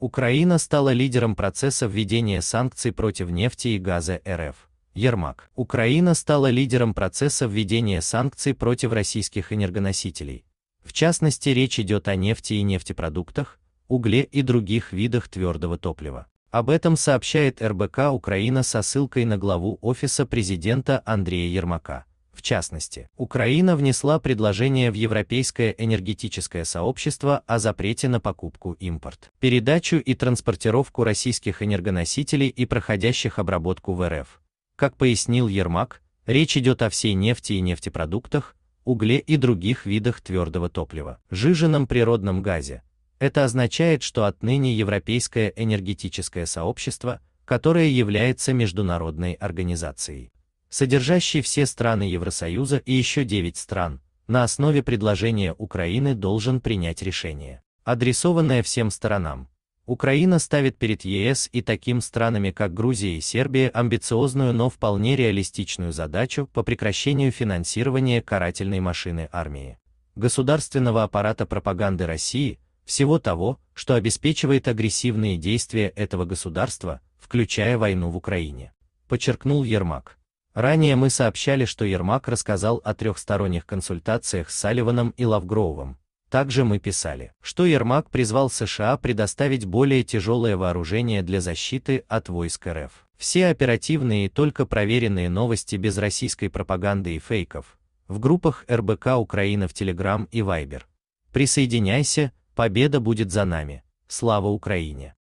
Украина стала лидером процесса введения санкций против нефти и газа РФ. Ермак. Украина стала лидером процесса введения санкций против российских энергоносителей. В частности, речь идет о нефти и нефтепродуктах, угле и других видах твердого топлива. Об этом сообщает РБК Украина со ссылкой на главу Офиса президента Андрея Ермака. В частности, Украина внесла предложение в Европейское энергетическое сообщество о запрете на покупку, импорт, передачу и транспортировку российских энергоносителей и проходящих обработку в РФ. Как пояснил Ермак, речь идет о всей нефти и нефтепродуктах, угле и других видах твердого топлива, жиженном природном газе. Это означает, что отныне Европейское энергетическое сообщество, которое является международной организацией, содержащий все страны Евросоюза и еще 9 стран, на основе предложения Украины должен принять решение, адресованное всем сторонам. Украина ставит перед ЕС и таким странами, как Грузия и Сербия, амбициозную, но вполне реалистичную задачу по прекращению финансирования карательной машины армии, государственного аппарата пропаганды России, всего того, что обеспечивает агрессивные действия этого государства, включая войну в Украине, подчеркнул Ермак. Ранее мы сообщали, что Ермак рассказал о трехсторонних консультациях с Салливаном и Лавгроувом. Также мы писали, что Ермак призвал США предоставить более тяжелое вооружение для защиты от войск РФ. Все оперативные и только проверенные новости без российской пропаганды и фейков в группах РБК Украина в Телеграм и Вайбер. Присоединяйся, победа будет за нами. Слава Украине!